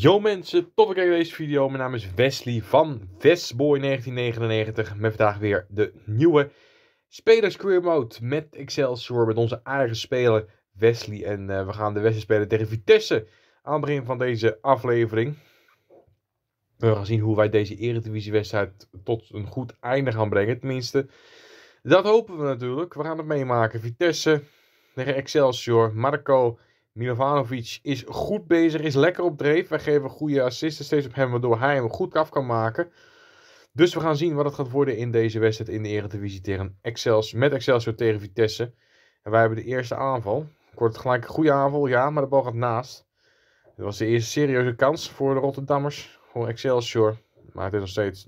Yo mensen, tot ik kijken deze video. Mijn naam is Wesley van Westboy1999 met vandaag weer de nieuwe Spelers Mode met Excelsior, met onze aardige speler Wesley. En eh, we gaan de wedstrijd spelen tegen Vitesse aan het begin van deze aflevering. We gaan zien hoe wij deze Eredivisie-wedstrijd tot een goed einde gaan brengen, tenminste. Dat hopen we natuurlijk. We gaan het meemaken. Vitesse tegen Excelsior, Marco... Milovanovic is goed bezig, is lekker op dreef. Wij geven goede assisten steeds op hem, waardoor hij hem goed af kan maken. Dus we gaan zien wat het gaat worden in deze wedstrijd in de Eredivisie tegen Excels, met Excelsior tegen Vitesse. En wij hebben de eerste aanval. Kort gelijk een goede aanval, ja, maar de bal gaat naast. Het was de eerste serieuze kans voor de Rotterdammers, voor Excelsior. Maar het is nog steeds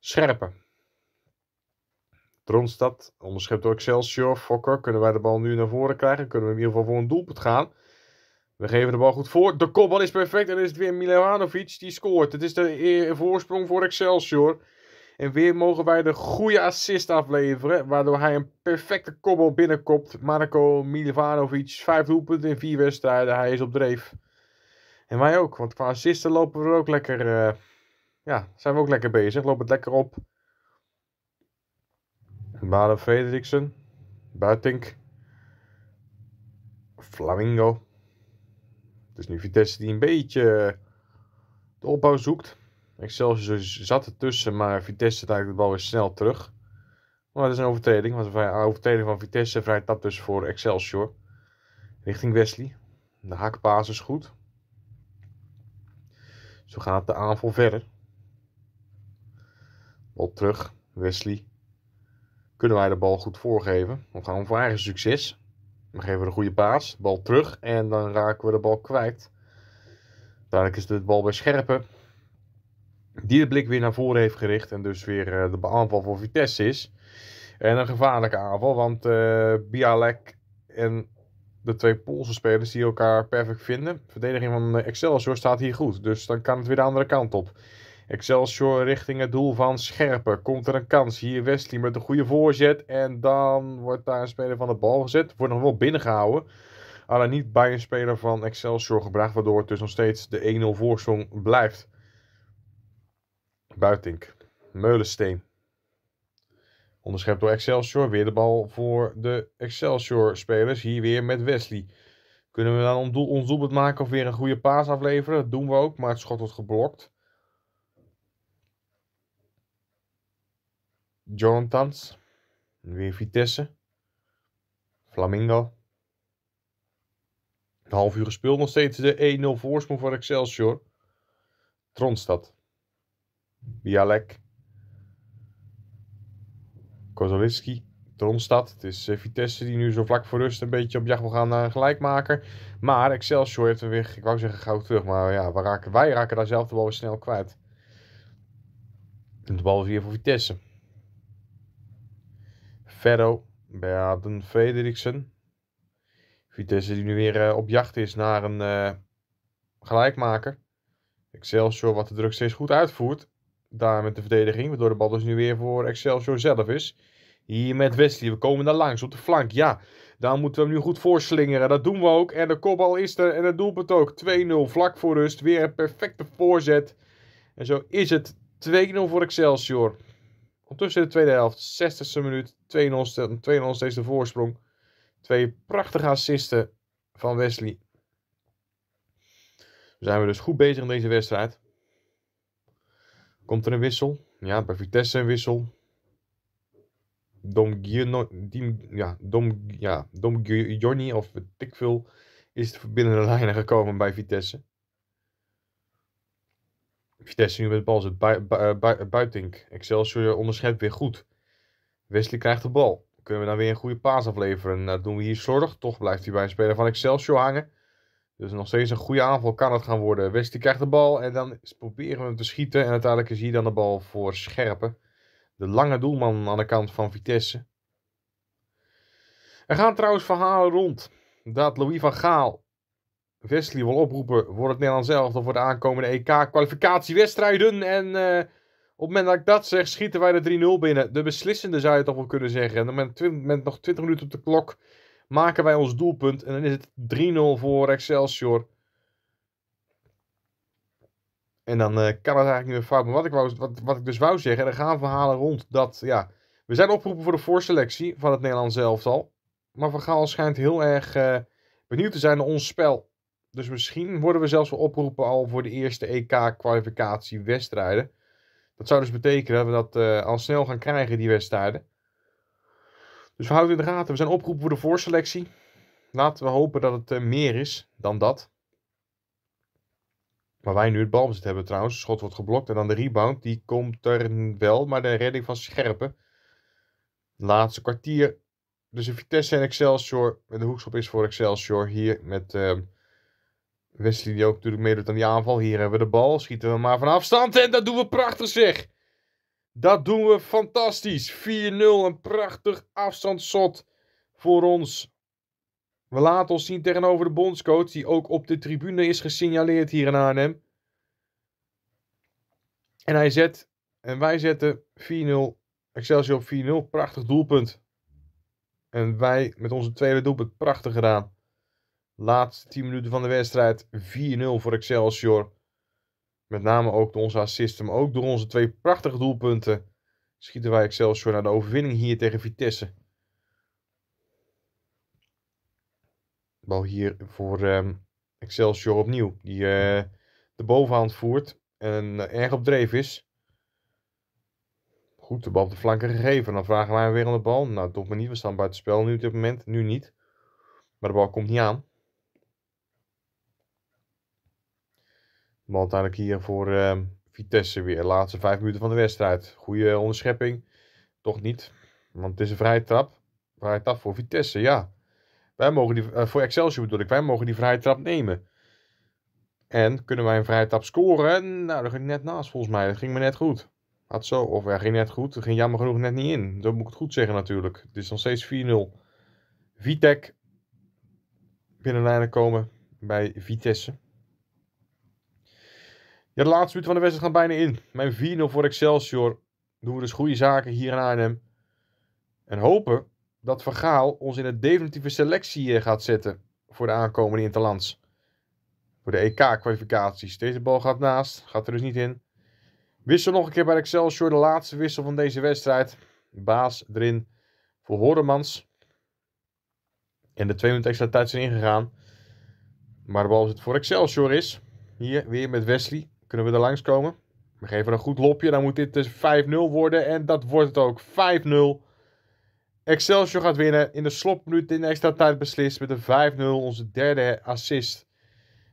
0-0. Scherpen. Tronstad onderschept door Excelsior. Fokker, kunnen wij de bal nu naar voren krijgen? Kunnen we in ieder geval voor een doelpunt gaan? We geven de bal goed voor. De kopbal is perfect. En is het weer Milanovic die scoort. Het is de voorsprong voor Excelsior. En weer mogen wij de goede assist afleveren. Waardoor hij een perfecte kopbal binnenkopt. Marco Milanovic, Vijf doelpunten in vier wedstrijden. Hij is op dreef. En wij ook. Want qua assisten lopen we ook lekker... Eh, ja, zijn we ook lekker bezig. Lopen het lekker op. Maren Frederiksen, Buitink, Flamingo. Het is nu Vitesse die een beetje de opbouw zoekt. Excelsior zat ertussen, maar Vitesse draait de bal weer snel terug. Maar dat is een overtreding. want is een overtreding van Vitesse. Vrij dat dus voor Excelsior. Richting Wesley. De hakbasis is goed. Zo gaat de aanval verder. Op terug. Wesley kunnen wij de bal goed voorgeven. Dan gaan we voor eigen succes. Dan geven we de goede paas, de bal terug en dan raken we de bal kwijt. Dadelijk is de bal bij Scherpen. Die de blik weer naar voren heeft gericht en dus weer eh, de aanval voor Vitesse is. En een gevaarlijke aanval, want uh, Bialek en de twee Poolse spelers die elkaar perfect vinden. verdediging van eh, Excelsior staat hier goed, dus dan kan het weer de andere kant op. Excelsior richting het doel van Scherpen. Komt er een kans. Hier Wesley met een goede voorzet. En dan wordt daar een speler van de bal gezet. Wordt nog wel binnengehouden. Alleen niet bij een speler van Excelsior gebracht. Waardoor het dus nog steeds de 1-0 voorsprong blijft. Buitink. Meulensteen. Onderschept door Excelsior. Weer de bal voor de Excelsior-spelers. Hier weer met Wesley. Kunnen we dan ons doelpunt maken of weer een goede paas afleveren? Dat doen we ook, maar het schot wordt geblokt. Jonathans. Weer Vitesse. Flamingo. Een half uur gespeeld. Nog steeds de 1-0 voorsprong voor Excelsior. Tronstad. Bialek. Kozolitski. Tronstad. Het is eh, Vitesse die nu zo vlak voor rust een beetje op jacht wil gaan naar een gelijkmaker. Maar Excelsior heeft weer, ik wou zeggen gauw terug. Maar ja, wij raken, wij raken daar zelf de bal weer snel kwijt. En de bal is weer voor Vitesse. Ferro, Beaden Frederiksen. Vitesse die nu weer eh, op jacht is naar een eh, gelijkmaker. Excelsior wat de druk steeds goed uitvoert. Daar met de verdediging. Waardoor de bal dus nu weer voor Excelsior zelf is. Hier met Wesley. We komen daar langs op de flank. Ja, daar moeten we hem nu goed voor slingeren. Dat doen we ook. En de kopbal is er. En het doelpunt ook. 2-0 vlak voor rust. Weer een perfecte voorzet. En zo is het 2-0 voor Excelsior. Ondertussen de tweede helft, 60ste minuut, 2-0 steeds de voorsprong. Twee prachtige assisten van Wesley. Dan zijn we dus goed bezig in deze wedstrijd. Komt er een wissel? Ja, bij Vitesse een wissel. Dom, Gino, ja, Dom, ja, Dom of Tikvul is binnen de lijnen gekomen bij Vitesse. Vitesse nu met de bal zit. Bu eh, Buitink. Excelsior onderschept weer goed. Wesley krijgt de bal. Kunnen we dan nou weer een goede paas afleveren? Nou, dat doen we hier zorg. Toch blijft hij bij een speler van Excelsior hangen. Dus nog steeds een goede aanval kan het gaan worden. Wesley krijgt de bal en dan proberen we hem te schieten. En uiteindelijk is hier dan de bal voor Scherpen. De lange doelman aan de kant van Vitesse. Er gaan trouwens verhalen rond dat Louis van Gaal Wesley wil oproepen voor het Nederlands elftal voor de aankomende EK-kwalificatiewedstrijden. En eh, op het moment dat ik dat zeg, schieten wij de 3-0 binnen. De beslissende zou je toch wel kunnen zeggen. En met, met, nog 20 minuten op de klok maken wij ons doelpunt. En dan is het 3-0 voor Excelsior. En dan eh, kan het eigenlijk niet meer fout. Maar wat ik, wou, wat, wat ik dus wou zeggen, er gaan verhalen rond dat ja, we zijn opgeroepen voor de voorselectie van het Nederlands elftal. Maar Van Gaal schijnt heel erg eh, benieuwd te zijn naar ons spel. Dus misschien worden we zelfs wel opgeroepen al voor de eerste ek wedstrijden. Dat zou dus betekenen dat we dat eh, al snel gaan krijgen, die wedstrijden. Dus we houden in de gaten. We zijn opgeroepen voor de voorselectie. Laten we hopen dat het eh, meer is dan dat. Maar wij nu het balbezit hebben trouwens. De schot wordt geblokt en dan de rebound. Die komt er wel, maar de redding van Scherpen. Laatste kwartier. Dus een Vitesse en Excelsior. de hoekschop is voor Excelsior hier met... Eh, Wesley die ook natuurlijk meedoet aan die aanval. Hier hebben we de bal. Schieten we maar van afstand. En dat doen we prachtig zeg. Dat doen we fantastisch. 4-0. Een prachtig afstandssot voor ons. We laten ons zien tegenover de bondscoach. Die ook op de tribune is gesignaleerd hier in Arnhem. En hij zet. En wij zetten 4-0. Excelsior op 4-0. Prachtig doelpunt. En wij met onze tweede doelpunt prachtig gedaan. Laatste 10 minuten van de wedstrijd 4-0 voor Excelsior. Met name ook door onze assist, maar ook door onze twee prachtige doelpunten schieten wij Excelsior naar de overwinning hier tegen Vitesse. Bal hier voor ehm, Excelsior opnieuw, die eh, de bovenhand voert en eh, erg op dreef is. Goed, de bal op de flanken gegeven. Dan vragen wij weer aan de bal. Nou, toch maar niet. We staan buiten spel nu op dit moment. Nu niet. Maar de bal komt niet aan. Maar uiteindelijk hier voor ehm, Vitesse weer. Laatste vijf minuten van de wedstrijd. Goede eh, onderschepping. Toch niet. Want het is een vrije trap. Vrije trap voor Vitesse, ja. Wij mogen die, eh, voor Excelsior bedoel ik. Wij mogen die vrije trap nemen. En kunnen wij een vrije trap scoren? Nou, dat ging net naast volgens mij. Dat ging me net goed. Had zo, of ja, ging net goed. Dat ging jammer genoeg net niet in. Dat moet ik het goed zeggen natuurlijk. Het is nog steeds 4-0. Vitek binnenlijnen komen bij Vitesse. Ja, de laatste minuut van de wedstrijd gaat bijna in. Mijn 4-0 voor Excelsior. Doen we dus goede zaken hier in Arnhem. En hopen dat Vergaal ons in de definitieve selectie eh, gaat zetten voor de aankomende Interlands. Voor de EK-kwalificaties. Deze bal gaat naast, gaat er dus niet in. Wissel nog een keer bij Excelsior, de laatste wissel van deze wedstrijd. Baas erin voor Horemans. En de twee minuten extra tijd zijn ingegaan. Maar de bal is het voor Excelsior is. Hier weer met Wesley kunnen we er langskomen. We geven een goed lopje, dan moet dit dus 5-0 worden. En dat wordt het ook, 5-0. Excelsior gaat winnen. In de slotminuut in de extra tijd beslist met een 5-0. Onze derde assist.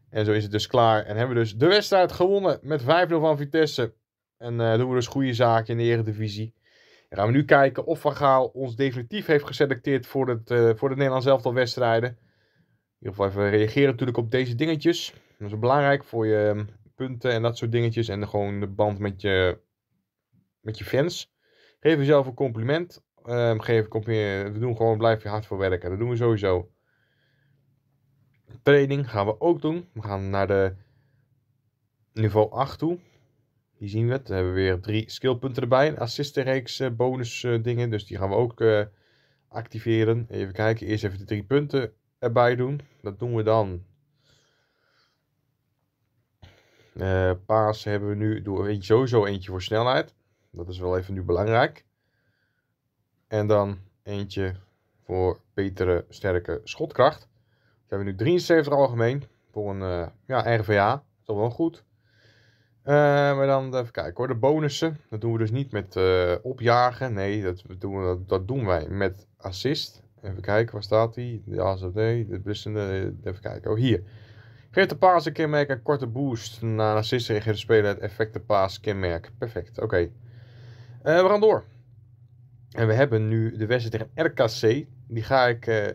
En zo is het dus klaar. En hebben we dus de wedstrijd gewonnen met 5-0 van Vitesse. En eh, doen we dus goede zaken in de Eredivisie. Dan gaan we nu kijken of Van Gaal ons definitief heeft geselecteerd voor, het, uh, voor de Nederlands elftal wedstrijden. In ieder geval even reageren natuurlijk op deze dingetjes. Dat is belangrijk voor je ehm, punten en dat soort dingetjes. En gewoon de band met je, met je fans. Geef jezelf een compliment. Ehm, geef, kom je, we doen gewoon, blijf je hard voor werken. Dat doen we sowieso. Training gaan we ook doen. We gaan naar de niveau 8 toe. Die zien we. We hebben weer drie skillpunten erbij. Een assistenreeks uh, bonus eh, dingen. Dus die gaan we ook eh, activeren. Even kijken. Eerst even de drie punten erbij doen. Dat doen we dan eh, paas hebben we nu door, sowieso eentje voor snelheid. Dat is wel even nu belangrijk. En dan eentje voor betere, sterke schotkracht. We hebben we nu 73 algemeen voor een eh, ja, RVA. Dat is toch wel goed. Eh, maar dan even kijken hoor. De bonussen. Dat doen we dus niet met opjagen. Nee, dat doen, we, dat doen wij met assist. Even kijken, waar staat die? De ASD, de blissende. Even kijken. Oh, hier. Geef de paas een kenmerk een korte boost. Na een assist de speler het effecte paas kenmerk. Perfect, oké. Eh, we gaan door. En we hebben nu de wedstrijd tegen RKC. Die ga ik, eh,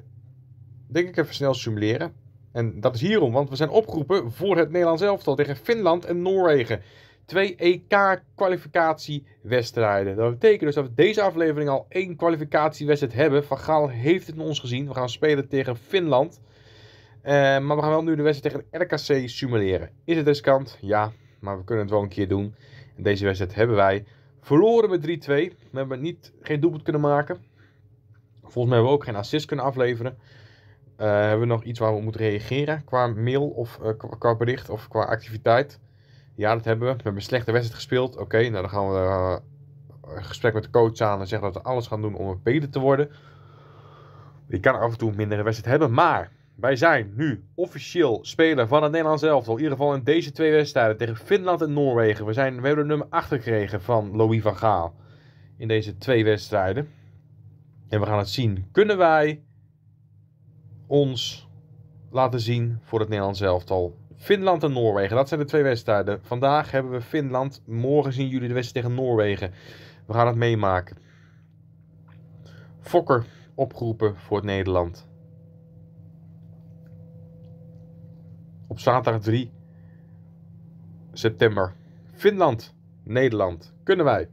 denk ik, even snel simuleren. En dat is hierom, want we zijn opgeroepen voor het Nederlands elftal tegen Finland en Noorwegen. Twee EK-kwalificatiewedstrijden. Dat betekent dus dat we deze aflevering al één kwalificatiewedstrijd hebben. Van Gaal heeft het in ons gezien. We gaan spelen tegen Finland. Eh, maar we gaan wel nu de wedstrijd tegen RKC simuleren. Is het riskant? Ja, maar we kunnen het wel een keer doen. En deze wedstrijd hebben wij verloren met 3-2. We hebben niet, geen doelpunt kunnen maken. Volgens mij hebben we ook geen assist kunnen afleveren. Eh, hebben we nog iets waar we op moeten reageren qua mail of eh, qua bericht of qua activiteit? Ja, dat hebben we. We hebben een slechte wedstrijd gespeeld. Oké, nou dan gaan we een gesprek met de coach aan en zeggen dat we alles gaan doen om beter te worden. Je kan af en toe een mindere wedstrijd hebben, maar wij zijn nu officieel speler van het Nederlands elftal. In ieder geval in deze twee wedstrijden tegen Finland en Noorwegen. We, zijn, we hebben nummer 8 gekregen van Louis van Gaal in deze twee wedstrijden. En we gaan het zien. Kunnen wij ons laten zien voor het Nederlands elftal? Finland en Noorwegen, dat zijn de twee wedstrijden. Vandaag hebben we Finland. Morgen zien jullie de wedstrijd tegen Noorwegen. We gaan het meemaken. Fokker opgeroepen voor het Nederland. op zaterdag 3 september. Finland, Nederland. Kunnen wij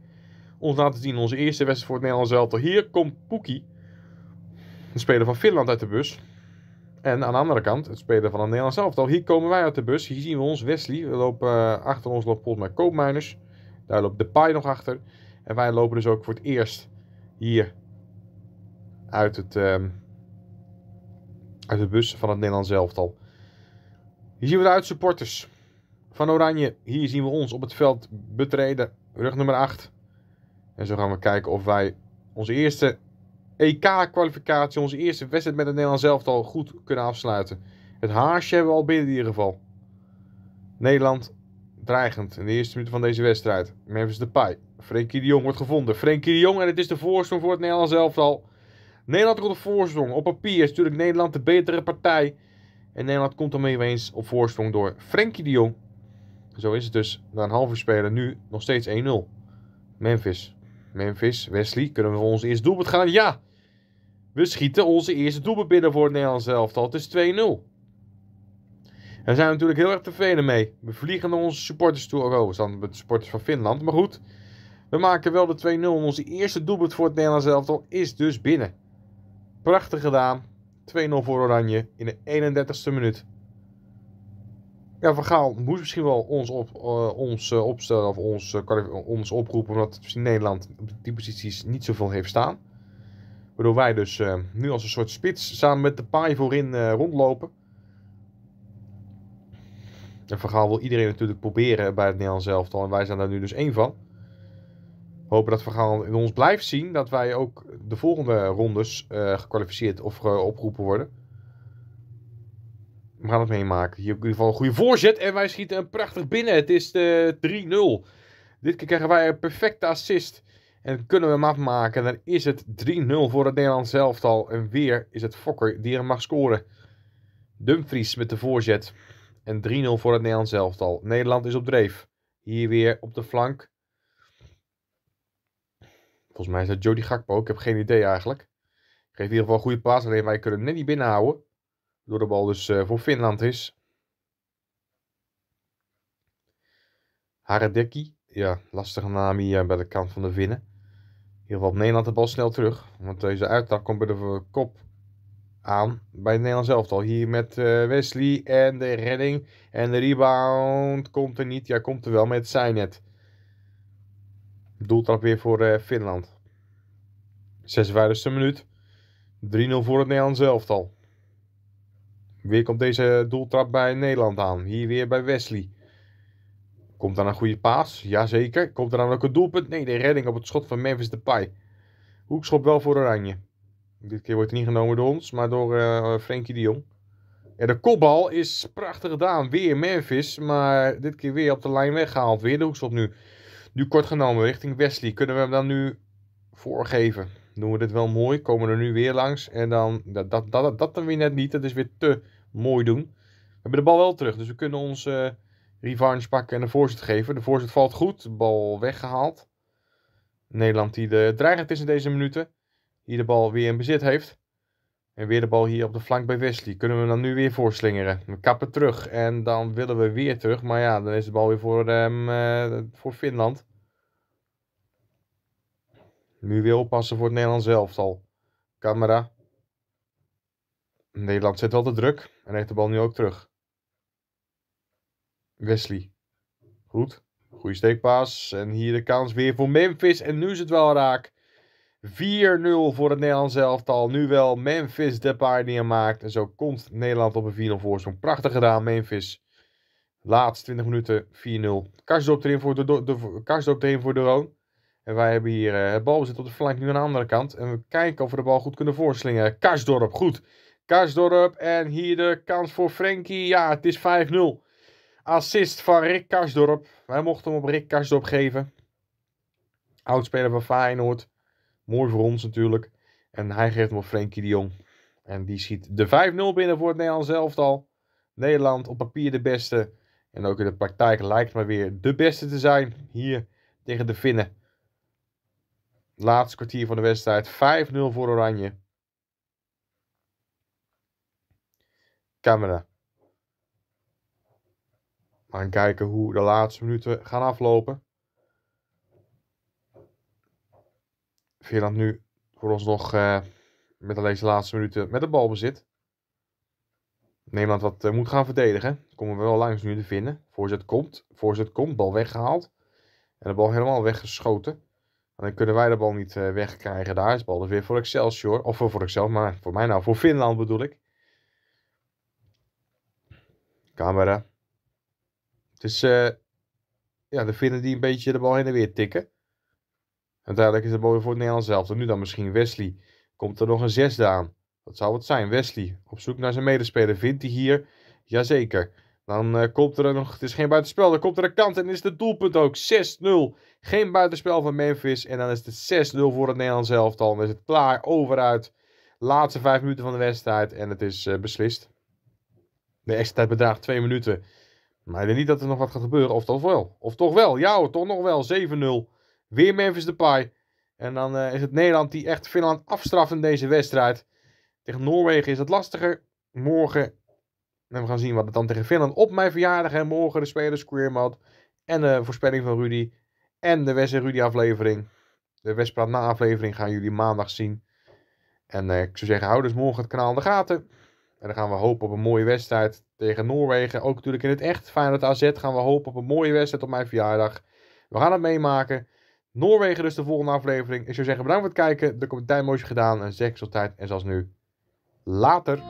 ons laten zien onze eerste wedstrijd voor het Nederlands elftal. Hier komt Poekie, een speler van Finland uit de bus. En aan de andere kant, het speler van het Nederlands elftal. Hier komen wij uit de bus. Hier zien we ons, Wesley. We lopen, eh, achter ons loopt volgens mij Koopmijners. Daar loopt Pai nog achter. En wij lopen dus ook voor het eerst hier uit het, ehm, uit de bus van het Nederlands elftal. Hier zien we de uit supporters van Oranje. Hier zien we ons op het veld betreden. Rug nummer 8. En zo gaan we kijken of wij onze eerste EK-kwalificatie, onze eerste wedstrijd met het Nederlands elftal goed kunnen afsluiten. Het haarsje hebben we al binnen in ieder geval. Nederland dreigend in de eerste minuut van deze wedstrijd. Memphis Depay. Frenkie de Jong wordt gevonden. Frenkie de Jong en het is de voorsprong voor het Nederlands elftal. Nederland komt de voorsprong. Op papier is natuurlijk Nederland de betere partij. En Nederland komt dan weer eens op voorsprong door Frenkie de Jong. Zo is het dus na een halve spelen nu nog steeds 1-0. Memphis. Memphis, Wesley, kunnen we voor ons eerste doelpunt gaan? Ja! We schieten onze eerste doelpunt binnen voor het Nederlands elftal. Het is 2-0. Daar zijn we natuurlijk heel erg tevreden mee. We vliegen naar onze supporters toe. Oh, oh, we staan met de supporters van Finland. Maar goed, we maken wel de 2-0. Onze eerste doelpunt voor het Nederlands elftal is dus binnen. Prachtig gedaan 2-0 voor Oranje in de 31ste minuut. Ja, Van Gaal moest misschien wel ons, op, eh, ons eh, opstellen of ons, eh, ons oproepen. Omdat misschien Nederland op die posities niet zoveel heeft staan. Waardoor wij dus nu als een soort spits samen met de paai voorin rondlopen. En Van Gaal wil iedereen natuurlijk proberen bij het Nederlands elftal. En wij zijn daar nu dus één van hopen dat we gaan in ons blijft zien dat wij ook de volgende rondes uh, gekwalificeerd of eh, opgeroepen worden. We gaan het meemaken. Hier in ieder geval een goede voorzet en wij schieten een prachtig binnen. Het is 3-0. Dit keer krijgen wij een perfecte assist. En kunnen we hem afmaken. Dan is het 3-0 voor het Nederlands elftal. En weer is het Fokker die hem mag scoren. Dumfries met de voorzet. En 3-0 voor het Nederlands elftal. Nederland is op dreef. Hier weer op de flank. Volgens mij is dat Jody Gakpo. Ik heb geen idee eigenlijk. Geeft in ieder geval een goede plaats. Alleen wij kunnen net niet binnenhouden. Door de bal dus eh, voor Finland is. Haredeki. Ja, lastige naam hier eh, bij de kant van de Vinnen. In ieder geval Nederland de bal snel terug. Want deze uittrap komt bij de kop aan bij het Nederlands elftal. Hier met eh, Wesley en de redding. En de rebound komt er niet. Ja, komt er wel met het net. Doeltrap weer voor eh, Finland. 56e minuut. 3-0 voor het Nederlands elftal. Weer komt deze doeltrap bij Nederland aan. Hier weer bij Wesley. Komt daar een goede paas? Jazeker. Komt er dan ook een doelpunt? Nee, de redding op het schot van Memphis Depay. Hoekschop wel voor Oranje. Dit keer wordt het niet genomen door ons, maar door uh, Frenkie de Jong. Ja, de kopbal is prachtig gedaan. Weer Memphis, maar dit keer weer op de lijn weggehaald. Weer de hoekschop nu. Nu kort genomen richting Wesley. Kunnen we hem dan nu voorgeven? Doen we dit wel mooi? Komen we er nu weer langs? En dan, dat, dat, dat, dat dan weer net niet. Dat is weer te mooi doen. We hebben de bal wel terug. Dus we kunnen ons uh, eh, revanche pakken en de voorzet geven. De voorzet valt goed. De bal weggehaald. Nederland die de dreigend is in deze minuten. Die de bal weer in bezit heeft. En weer de bal hier op de flank bij Wesley. Kunnen we dan nu weer voorslingeren? We kappen terug en dan willen we weer terug. Maar ja, dan is de bal weer voor, um, voor Finland. Nu weer oppassen voor het Nederlands elftal. Camera. Nederland zet wel de druk en heeft de bal nu ook terug. Wesley. Goed. Goede steekpaas. En hier de kans weer voor Memphis. En nu is het wel raak. 4-0 voor het Nederlands elftal. Nu wel Memphis de die neermaakt. En zo komt Nederland op een 4-0 voorsprong. Prachtig gedaan, Memphis. Laatst 20 minuten 4-0. Karsdorp erin voor de, de, de erin voor de Roon. En wij hebben hier uh, eh, bal zit op de flank nu aan de andere kant. En we kijken of we de bal goed kunnen voorslingen. Karsdorp, goed. Karsdorp en hier de kans voor Frenkie. Ja, het is 5-0. Assist van Rick Karsdorp. Wij mochten hem op Rick Karsdorp geven. Oudspeler van Feyenoord. Mooi voor ons natuurlijk. En hij geeft hem op Frenkie de Jong. En die schiet de 5-0 binnen voor het Nederlands elftal. Nederland op papier de beste. En ook in de praktijk lijkt maar weer de beste te zijn. Hier tegen de Finnen. Laatste kwartier van de wedstrijd. 5-0 voor Oranje. Camera. We kijken hoe de laatste minuten gaan aflopen. Vierland nu voor ons nog eh, met alleen laatste minuten met de bal bezit. Nederland wat eh, moet gaan verdedigen. Komen we wel langs nu te vinden. Voorzet komt. Voorzet komt. Bal weggehaald. En de bal helemaal weggeschoten. En dan kunnen wij de bal niet eh, wegkrijgen. Daar is bal dus weer voor Excelsior. Of voor Excelsior, maar voor mij nou. Voor Finland bedoel ik. Camera. Het is ja, de vinden die een beetje de bal heen en weer tikken. Uiteindelijk is het mooi voor het Nederlands zelf. nu dan misschien Wesley. Komt er nog een zesde aan? Dat zou het zijn. Wesley op zoek naar zijn medespeler. Vindt hij hier? Jazeker. Dan eh, komt er nog. Het is geen buitenspel. Dan komt er een kant en is het doelpunt ook 6-0. Geen buitenspel van Memphis. En dan is het 6-0 voor het Nederlands elftal. Dan is het klaar. Overuit. Laatste vijf minuten van de wedstrijd. En het is eh, beslist. De extra tijd bedraagt twee minuten. Maar ik denk niet dat er nog wat gaat gebeuren. Of toch wel? Of toch wel? Ja, toch nog wel. 7-0. Weer Memphis Depay. En dan eh, is het Nederland die echt Finland afstraft in deze wedstrijd. Tegen Noorwegen is het lastiger. Morgen. En we gaan zien wat het dan tegen Finland op mijn verjaardag. En morgen de spelers Square Mode. En de voorspelling van Rudy. En de West en Rudy aflevering. De Westpraat na aflevering gaan jullie maandag zien. En eh, ik zou zeggen, hou dus morgen het kanaal in de gaten. En dan gaan we hopen op een mooie wedstrijd tegen Noorwegen. Ook natuurlijk in het echt. Feyenoord AZ gaan we hopen op een mooie wedstrijd op mijn verjaardag. We gaan het meemaken. Noorwegen dus de volgende aflevering. Ik zou zeggen bedankt voor het kijken. De mooi gedaan. En zeg ik tijd. En zoals nu. Later.